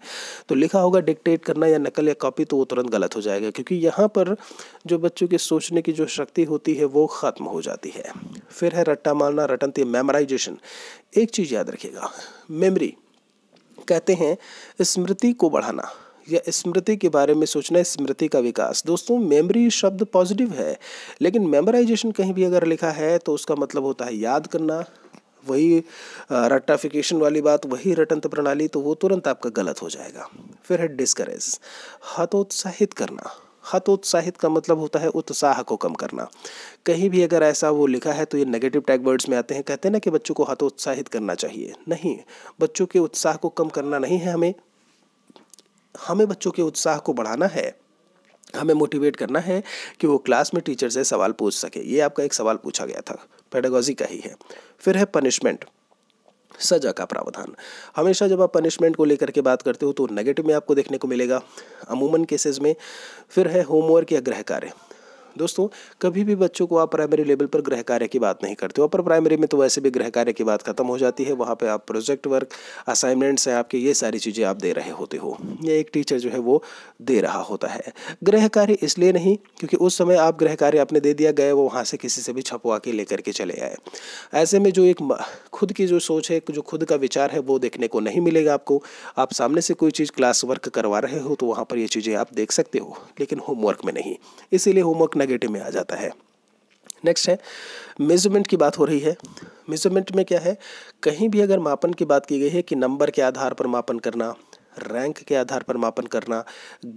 तो लिखा होगा डिक्टेट करना या नकल या कॉपी तो वो तुरंत गलत हो जाएगा क्योंकि यहाँ पर जो बच्चों की सोचने की जो शक्ति होती है वो ख़त्म हो जाती है फिर है रट्टा मारना रटनती मेमोराइजेशन एक चीज़ याद रखिएगा मेमरी कहते हैं स्मृति को बढ़ाना या स्मृति के बारे में सोचना स्मृति का विकास दोस्तों मेमोरी शब्द पॉजिटिव है लेकिन मेमोराइजेशन कहीं भी अगर लिखा है तो उसका मतलब होता है याद करना वही रट्टाफिकेशन वाली बात वही रटंत प्रणाली तो वो तुरंत आपका गलत हो जाएगा फिर है डिस्करेज हतोत्साहित करना हतोत्साहित का मतलब होता है उत्साह को कम करना कहीं भी अगर ऐसा वो लिखा है तो ये नेगेटिव टैग वर्ड्स में आते हैं कहते हैं ना कि बच्चों को हतोत्साहित करना चाहिए नहीं बच्चों के उत्साह को कम करना नहीं है हमें हमें बच्चों के उत्साह को बढ़ाना है हमें मोटिवेट करना है कि वो क्लास में टीचर से सवाल पूछ सके ये आपका एक सवाल पूछा गया था पेडागोजी का ही है फिर है पनिशमेंट सजा का प्रावधान हमेशा जब आप पनिशमेंट को लेकर के बात करते हो तो नेगेटिव में आपको देखने को मिलेगा अमूमन केसेस में फिर है होमवर्क या गृह कार्य दोस्तों कभी भी बच्चों को आप प्राइमरी लेवल पर गृह कार्य की बात नहीं करते हो अपर प्राइमरी में तो वैसे भी गृह कार्य की बात खत्म हो जाती है वहाँ पर आप प्रोजेक्ट वर्क असाइनमेंट्स हैं आपके ये सारी चीज़ें आप दे रहे होते हो ये एक टीचर जो है वो दे रहा होता है गृह कार्य इसलिए नहीं क्योंकि उस समय आप गृह कार्य आपने दे दिया गए वो वहाँ से किसी से भी छपवा के लेकर के चले आए ऐसे में जो एक खुद की जो सोच है जो खुद का विचार है वो देखने को नहीं मिलेगा आपको आप सामने से कोई चीज़ क्लास वर्क करवा रहे हो तो वहाँ पर ये चीज़ें आप देख सकते हो लेकिन होमवर्क में नहीं इसीलिए होमवर्क नेगेटिव में आ जाता है नेक्स्ट है मेजरमेंट की बात हो रही है मेजरमेंट में क्या है कहीं भी अगर मापन की बात की गई है कि नंबर के आधार पर मापन करना रैंक के आधार पर मापन करना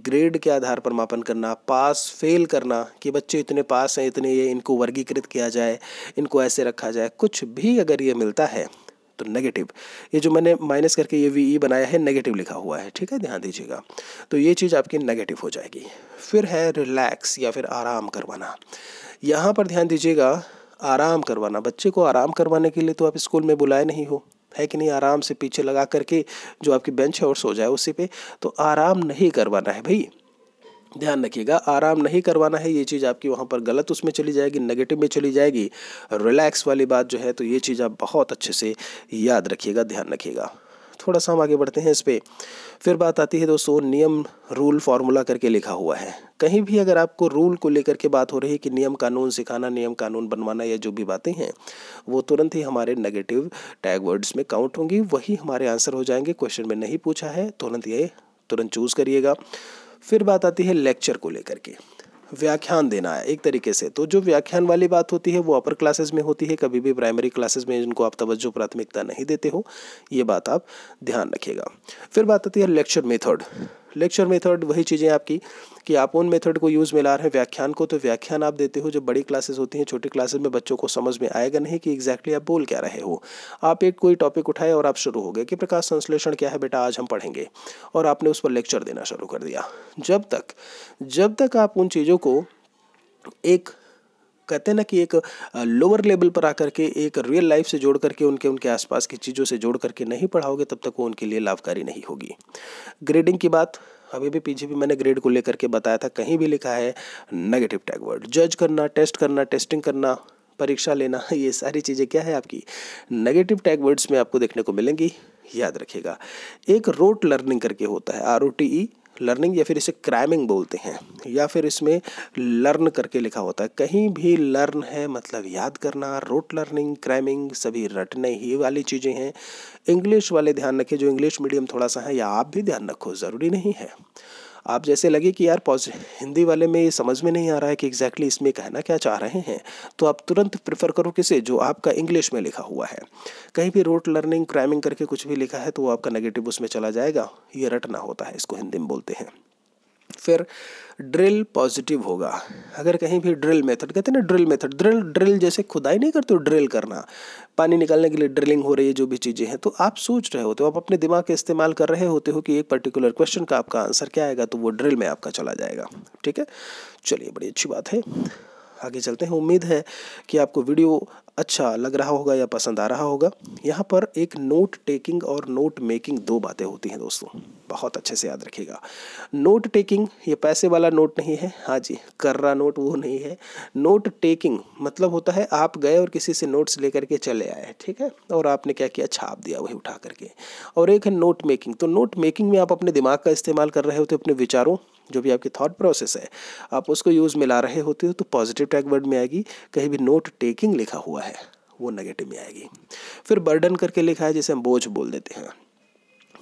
ग्रेड के आधार पर मापन करना पास फेल करना कि बच्चे इतने पास हैं इतने ये इनको वर्गीकृत किया जाए इनको ऐसे रखा जाए कुछ भी अगर ये मिलता है तो नेगेटिव ये जो मैंने माइनस करके ये वी ई e बनाया है नेगेटिव लिखा हुआ है ठीक है ध्यान दीजिएगा तो ये चीज़ आपकी नेगेटिव हो जाएगी फिर है रिलैक्स या फिर आराम करवाना यहाँ पर ध्यान दीजिएगा आराम करवाना बच्चे को आराम करवाने के लिए तो आप स्कूल में बुलाए नहीं हो है कि नहीं आराम से पीछे लगा करके जो आपकी बेंच है और सो जाए उसी पे तो आराम नहीं करवाना है भाई ध्यान रखिएगा आराम नहीं करवाना है ये चीज़ आपकी वहाँ पर गलत उसमें चली जाएगी नेगेटिव में चली जाएगी रिलैक्स वाली बात जो है तो ये चीज़ आप बहुत अच्छे से याद रखिएगा ध्यान रखिएगा थोड़ा सा हम आगे बढ़ते हैं इस पर फिर बात आती है दोस्तों नियम रूल फार्मूला करके लिखा हुआ है कहीं भी अगर आपको रूल को लेकर के बात हो रही है कि नियम कानून सिखाना नियम कानून बनवाना या जो भी बातें हैं वो तुरंत ही हमारे नेगेटिव टैग वर्ड्स में काउंट होंगी वही हमारे आंसर हो जाएंगे क्वेश्चन में नहीं पूछा है तुरंत ये तुरंत चूज़ करिएगा फिर बात आती है लेक्चर को लेकर के व्याख्यान देना है एक तरीके से तो जो व्याख्यान वाली बात होती है वो अपर क्लासेस में होती है कभी भी प्राइमरी क्लासेस में जिनको आप तवज्जो प्राथमिकता नहीं देते हो ये बात आप ध्यान रखिएगा फिर बात आती है लेक्चर मेथड लेक्चर मेथड वही चीज़ें आपकी कि आप उन मेथड को यूज़ में ला रहे हैं व्याख्यान को तो व्याख्यान आप देते हो जब बड़ी क्लासेस होती हैं छोटी क्लासेस में बच्चों को समझ में आएगा नहीं कि एग्जैक्टली आप बोल क्या रहे हो आप एक कोई टॉपिक उठाए और आप शुरू हो गए कि प्रकाश संश्लेषण क्या है बेटा आज हम पढ़ेंगे और आपने उस पर लेक्चर देना शुरू कर दिया जब तक जब तक आप उन चीज़ों को एक कहते हैं ना कि एक लोअर लेवल पर आकर के एक रियल लाइफ से जोड़ करके उनके उनके आसपास की चीज़ों से जोड़ करके नहीं पढ़ाओगे तब तक वो उनके लिए लाभकारी नहीं होगी ग्रेडिंग की बात अभी भी पीछे भी मैंने ग्रेड को लेकर के बताया था कहीं भी लिखा है नेगेटिव टैगवर्ड जज करना टेस्ट करना टेस्टिंग करना परीक्षा लेना ये सारी चीज़ें क्या है आपकी नेगेटिव टैग वर्ड्स में आपको देखने को मिलेंगी याद रखिएगा एक रोट लर्निंग करके होता है R O T E learning या फिर इसे क्रैमिंग बोलते हैं या फिर इसमें लर्न करके लिखा होता है कहीं भी लर्न है मतलब याद करना रोट लर्निंग क्रैमिंग सभी रटने ही वाली चीज़ें हैं इंग्लिश वाले ध्यान रखें जो इंग्लिश मीडियम थोड़ा सा है या आप भी ध्यान रखो ज़रूरी नहीं है आप जैसे लगे कि यार पॉज हिंदी वाले में ये समझ में नहीं आ रहा है कि एग्जैक्टली इसमें कहना क्या चाह रहे हैं तो आप तुरंत प्रेफर करो किसे जो आपका इंग्लिश में लिखा हुआ है कहीं भी रोट लर्निंग क्राइमिंग करके कुछ भी लिखा है तो वो आपका नेगेटिव उसमें चला जाएगा ये रटना होता है इसको हिंदी में बोलते हैं फिर ड्रिल पॉजिटिव होगा अगर कहीं भी ड्रिल मेथड कहते हैं ना ड्रिल मेथड ड्रिल ड्रिल जैसे खुदाई नहीं करते हो ड्रिल करना पानी निकालने के लिए ड्रिलिंग हो रही है जो भी चीज़ें हैं तो आप सोच रहे होते हो आप अपने दिमाग का इस्तेमाल कर रहे होते हो कि एक पर्टिकुलर क्वेश्चन का आपका आंसर क्या आएगा तो वो ड्रिल में आपका चला जाएगा ठीक है चलिए बड़ी अच्छी बात है आगे चलते हैं उम्मीद है कि आपको वीडियो अच्छा लग रहा होगा या पसंद आ रहा होगा यहाँ पर एक नोट टेकिंग और नोट मेकिंग दो बातें होती हैं दोस्तों बहुत अच्छे से याद रखिएगा नोट टेकिंग ये पैसे वाला नोट नहीं है हाँ जी कर्रा नोट वो नहीं है नोट टेकिंग मतलब होता है आप गए और किसी से नोट्स लेकर के चले आए ठीक है और आपने क्या किया छाप दिया वही उठा करके और एक है नोट मेकिंग तो नोट मेकिंग में आप अपने दिमाग का इस्तेमाल कर रहे होते अपने विचारों जो भी आपकी थॉट प्रोसेस है आप उसको यूज़ में ला रहे होते हो तो पॉजिटिव टैग वर्ड में आएगी कहीं भी नोट टेकिंग लिखा हुआ हुआ है वो नेगेटिव में आएगी फिर बर्डन करके लिखा है जिसे हम बोझ बोल देते हैं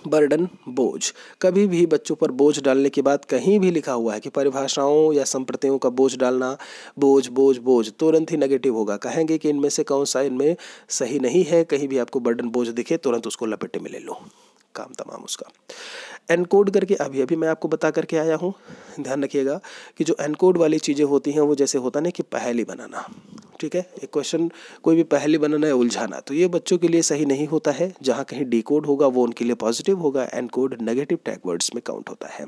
बर्डन बोझ कभी भी बच्चों पर बोझ डालने के बाद कहीं भी लिखा हुआ है कि परिभाषाओं या संप्रतियों का बोझ डालना बोझ बोझ बोझ तुरंत ही नेगेटिव होगा कहेंगे कि इनमें से कौन सा इनमें सही नहीं है कहीं भी आपको बर्डन बोझ दिखे तुरंत उसको लपेटे में ले लो काम तमाम उसका एनकोड करके अभी अभी मैं आपको बता करके आया हूँ ध्यान रखिएगा कि जो एनकोड वाली चीज़ें होती हैं वो जैसे होता ना कि पहली बनाना ठीक है एक क्वेश्चन कोई भी पहले बनाना है उलझाना तो ये बच्चों के लिए सही नहीं होता है जहाँ कहीं डी कोड होगा वो उनके लिए पॉजिटिव होगा and code negative tag words में काउंट होता है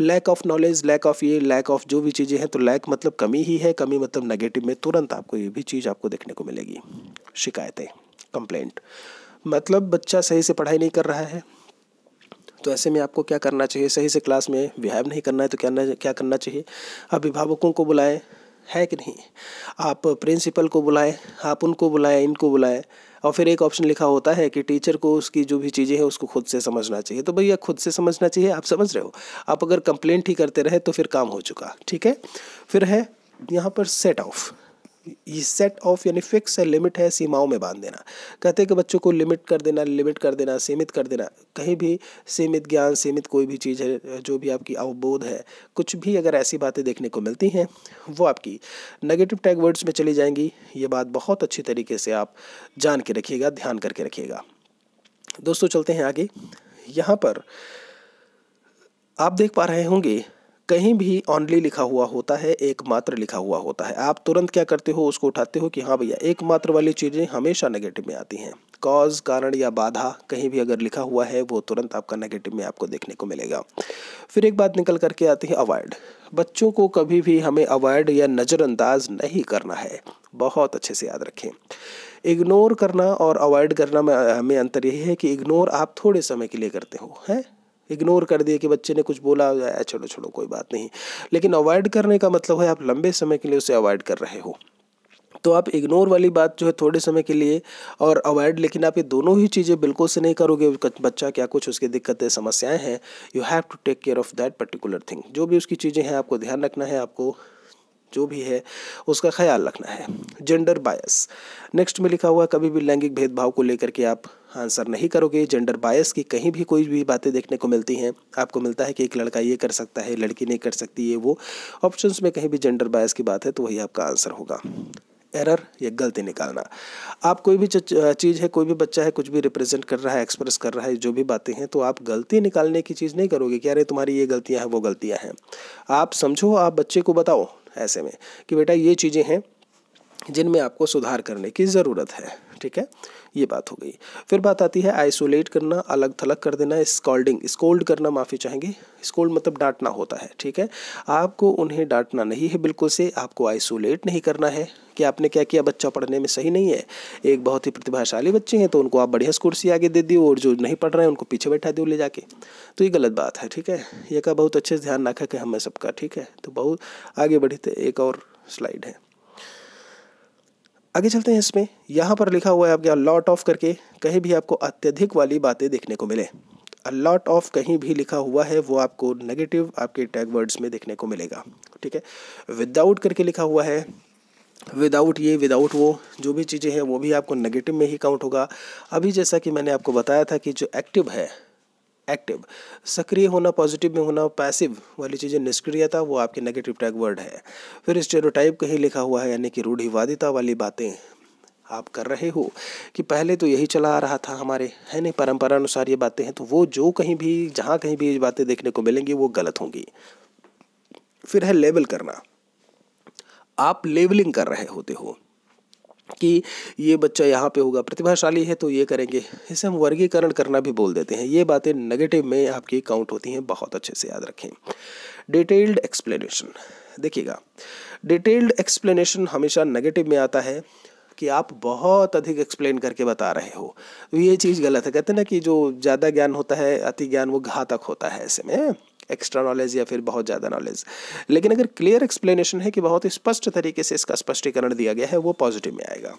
lack of knowledge lack of ये लैक ऑफ जो भी चीज़ें हैं तो लैक मतलब कमी ही है कमी मतलब नेगेटिव में तुरंत आपको ये भी चीज़ आपको देखने को मिलेगी शिकायतें कंप्लेंट मतलब बच्चा सही से पढ़ाई नहीं कर रहा है तो ऐसे में आपको क्या करना चाहिए सही से क्लास में बिहेव नहीं करना है तो क्या क्या करना चाहिए अभिभावकों को बुलाएं है कि नहीं आप प्रिंसिपल को बुलाएं आप उनको बुलाएं इनको बुलाएं और फिर एक ऑप्शन लिखा होता है कि टीचर को उसकी जो भी चीज़ें हैं उसको खुद से समझना चाहिए तो भैया खुद से समझना चाहिए आप समझ रहे हो आप अगर कंप्लेंट ही करते रहे तो फिर काम हो चुका ठीक है फिर है यहाँ पर सेट ऑफ सेट ऑफ यानी फिक्स है लिमिट है सीमाओं में बांध देना कहते हैं कि बच्चों को लिमिट कर देना लिमिट कर देना सीमित कर देना कहीं भी सीमित ज्ञान सीमित कोई भी चीज़ है जो भी आपकी अवबोध है कुछ भी अगर ऐसी बातें देखने को मिलती हैं वो आपकी नेगेटिव टैग वर्ड्स में चली जाएंगी ये बात बहुत अच्छी तरीके से आप जान के रखिएगा ध्यान करके रखिएगा दोस्तों चलते हैं आगे यहाँ पर आप देख पा रहे होंगे कहीं भी ऑनली लिखा हुआ होता है एकमात्र लिखा हुआ होता है आप तुरंत क्या करते हो उसको उठाते हो कि हाँ भैया एकमात्र वाली चीज़ें हमेशा नेगेटिव में आती हैं कॉज कारण या बाधा कहीं भी अगर लिखा हुआ है वो तुरंत आपका नेगेटिव में आपको देखने को मिलेगा फिर एक बात निकल करके आती है अवॉइड बच्चों को कभी भी हमें अवॉइड या नज़रअंदाज नहीं करना है बहुत अच्छे से याद रखें इग्नोर करना और अवॉइड करना में हमें अंतर यही है कि इग्नोर आप थोड़े समय के लिए करते हो हैं इग्नोर कर दिए कि बच्चे ने कुछ बोला छोड़ो छोड़ो कोई बात नहीं लेकिन अवॉइड करने का मतलब है आप लंबे समय के लिए उसे अवॉइड कर रहे हो तो आप इग्नोर वाली बात जो है थोड़े समय के लिए और अवॉइड लेकिन आप ये दोनों ही चीज़ें बिल्कुल से नहीं करोगे बच्चा क्या कुछ उसकी दिक्कतें समस्याएं हैं you have to take care of that particular thing जो भी उसकी चीज़ें हैं आपको ध्यान रखना है आपको जो भी है उसका ख्याल रखना है जेंडर बायस नेक्स्ट में लिखा हुआ कभी भी लैंगिक भेदभाव को लेकर के आप आंसर नहीं करोगे जेंडर बायस की कहीं भी कोई भी बातें देखने को मिलती हैं आपको मिलता है कि एक लड़का ये कर सकता है लड़की नहीं कर सकती ये वो ऑप्शंस में कहीं भी जेंडर बायस की बात है तो वही आपका आंसर होगा एरर या गलती निकालना आप कोई भी चीज़ है कोई भी बच्चा है कुछ भी रिप्रेजेंट कर रहा है एक्सप्रेस कर रहा है जो भी बातें हैं तो आप गलती निकालने की चीज़ नहीं करोगे कि अरे तुम्हारी ये गलतियाँ हैं वो गलतियाँ हैं आप समझो आप बच्चे को बताओ ऐसे में कि बेटा ये चीज़ें हैं जिनमें आपको सुधार करने की ज़रूरत है ठीक है ये बात हो गई फिर बात आती है आइसोलेट करना अलग थलग कर देना स्कॉल्डिंग स्कोल्ड करना माफ़ी चाहेंगे स्कोल्ड मतलब डांटना होता है ठीक है आपको उन्हें डांटना नहीं है बिल्कुल से आपको आइसोलेट नहीं करना है कि आपने क्या किया बच्चा पढ़ने में सही नहीं है एक बहुत ही प्रतिभाशाली बच्चे हैं तो उनको आप बढ़िया कुर्सी आगे दे दियो और जो नहीं पढ़ रहे हैं उनको पीछे बैठा दियो ले जाके तो ये गलत बात है ठीक है ये का बहुत अच्छे से ध्यान रखा कि हमें सबका ठीक है तो बहुत आगे बढ़ी तो एक और स्लाइड है आगे चलते हैं इसमें यहाँ पर लिखा हुआ है आपके लॉट ऑफ करके कहीं भी आपको अत्यधिक वाली बातें देखने को मिले लॉट ऑफ कहीं भी लिखा हुआ है वो आपको नेगेटिव आपके टैग वर्ड्स में देखने को मिलेगा ठीक है विदाउट करके लिखा हुआ है विदाउट ये विदाउट वो जो भी चीज़ें हैं वो भी आपको नेगेटिव में ही काउंट होगा अभी जैसा कि मैंने आपको बताया था कि जो एक्टिव है एक्टिव सक्रिय होना पॉजिटिव में होना पैसिव वाली चीज़ें निष्क्रियता वो आपके नेगेटिव टैग वर्ड है फिर स्टेरोटाइप कहीं लिखा हुआ है यानी कि रूढ़िवादिता वाली बातें आप कर रहे हो कि पहले तो यही चला आ रहा था हमारे है नहीं परंपरा अनुसार ये बातें हैं तो वो जो कहीं भी जहाँ कहीं भी ये बातें देखने को मिलेंगी वो गलत होंगी फिर है लेबल करना आप लेबलिंग कर रहे होते हो कि ये बच्चा यहाँ पे होगा प्रतिभाशाली है तो ये करेंगे इसे हम वर्गीकरण करना भी बोल देते हैं ये बातें नेगेटिव में आपकी काउंट होती हैं बहुत अच्छे से याद रखें डिटेल्ड एक्सप्लेनेशन देखिएगा डिटेल्ड एक्सप्लेनेशन हमेशा नेगेटिव में आता है कि आप बहुत अधिक एक्सप्लेन करके बता रहे हो तो ये चीज़ गलत है कहते हैं ना कि जो ज़्यादा ज्ञान होता है अति ज्ञान वो घातक होता है ऐसे में एक्स्ट्रा नॉलेज या फिर बहुत ज़्यादा नॉलेज लेकिन अगर क्लियर एक्सप्लेनेशन है कि बहुत स्पष्ट तरीके से इसका स्पष्टीकरण दिया गया है वो पॉजिटिव में आएगा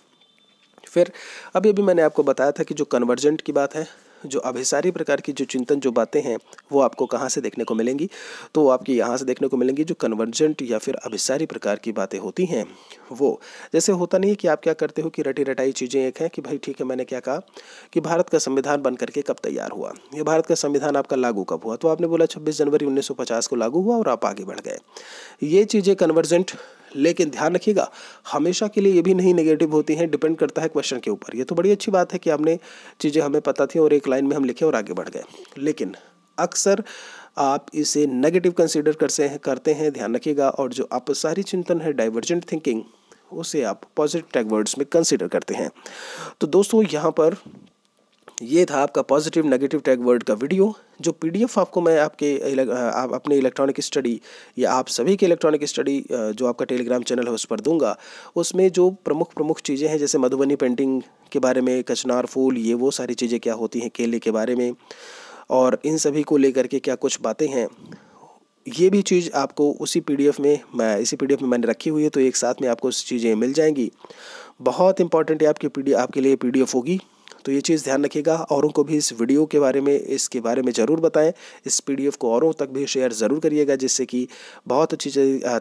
फिर अभी अभी मैंने आपको बताया था कि जो कन्वर्जेंट की बात है जो अभिसारी प्रकार की जो चिंतन जो बातें हैं वो आपको कहाँ से देखने को मिलेंगी तो वो आपकी यहाँ से देखने को मिलेंगी जो कन्वर्जेंट या फिर अभिसारी प्रकार की बातें होती हैं वो जैसे होता नहीं है कि आप क्या करते हो कि रटी रटाई चीज़ें एक हैं कि भाई ठीक है मैंने क्या कहा कि भारत का संविधान बन करके कब तैयार हुआ ये भारत का संविधान आपका लागू कब हुआ तो आपने बोला छब्बीस जनवरी उन्नीस को लागू हुआ और आप आगे बढ़ गए ये चीज़ें कन्वर्जेंट लेकिन ध्यान रखिएगा हमेशा के लिए ये भी नहीं नेगेटिव होती हैं डिपेंड करता है क्वेश्चन के ऊपर ये तो बड़ी अच्छी बात है कि आपने चीज़ें हमें पता थी और एक लाइन में हम लिखे और आगे बढ़ गए लेकिन अक्सर आप इसे नेगेटिव कंसिडर करते हैं करते हैं ध्यान रखिएगा और जो आप सारी चिंतन है डाइवर्जेंट थिंकिंग उसे आप पॉजिटिव टैगवर्ड्स में कंसिडर करते हैं तो दोस्तों यहाँ पर ये था आपका पॉजिटिव नेगेटिव टैग वर्ड का वीडियो जो पीडीएफ आपको मैं आपके आप अपने इलेक्ट्रॉनिक स्टडी या आप सभी के इलेक्ट्रॉनिक स्टडी जो आपका टेलीग्राम चैनल है उस पर दूंगा उसमें जो प्रमुख प्रमुख चीज़ें हैं जैसे मधुबनी पेंटिंग के बारे में कचनार फूल ये वो सारी चीज़ें क्या होती हैं केले के बारे में और इन सभी को लेकर के क्या कुछ बातें हैं ये भी चीज़ आपको उसी पी में मैं इसी पी में मैंने रखी हुई है तो एक साथ में आपको चीज़ें मिल जाएंगी बहुत इंपॉर्टेंट है आपकी पी आपके लिए पी होगी तो ये चीज़ ध्यान रखिएगा औरों को भी इस वीडियो के बारे में इसके बारे में ज़रूर बताएं इस पी को औरों तक भी शेयर ज़रूर करिएगा जिससे कि बहुत अच्छी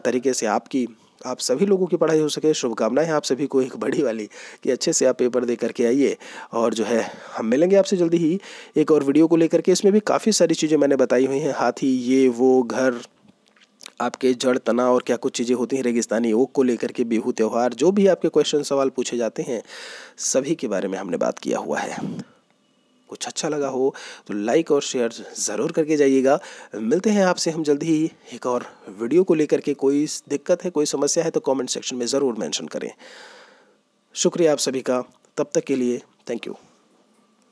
तरीके से आपकी आप सभी लोगों की पढ़ाई हो सके शुभकामनाएं आप सभी को एक बड़ी वाली कि अच्छे से आप पेपर दे करके आइए और जो है हम मिलेंगे आपसे जल्दी ही एक और वीडियो को लेकर के इसमें भी काफ़ी सारी चीज़ें मैंने बताई हुई हैं हाथी ये वो घर आपके जड़ तना और क्या कुछ चीज़ें होती हैं रेगिस्तानी ओक को लेकर के बिहू त्यौहार जो भी आपके क्वेश्चन सवाल पूछे जाते हैं सभी के बारे में हमने बात किया हुआ है कुछ अच्छा लगा हो तो लाइक और शेयर ज़रूर करके जाइएगा मिलते हैं आपसे हम जल्दी ही एक और वीडियो को लेकर के कोई दिक्कत है कोई समस्या है तो कमेंट सेक्शन में ज़रूर मेंशन करें शुक्रिया आप सभी का तब तक के लिए थैंक यू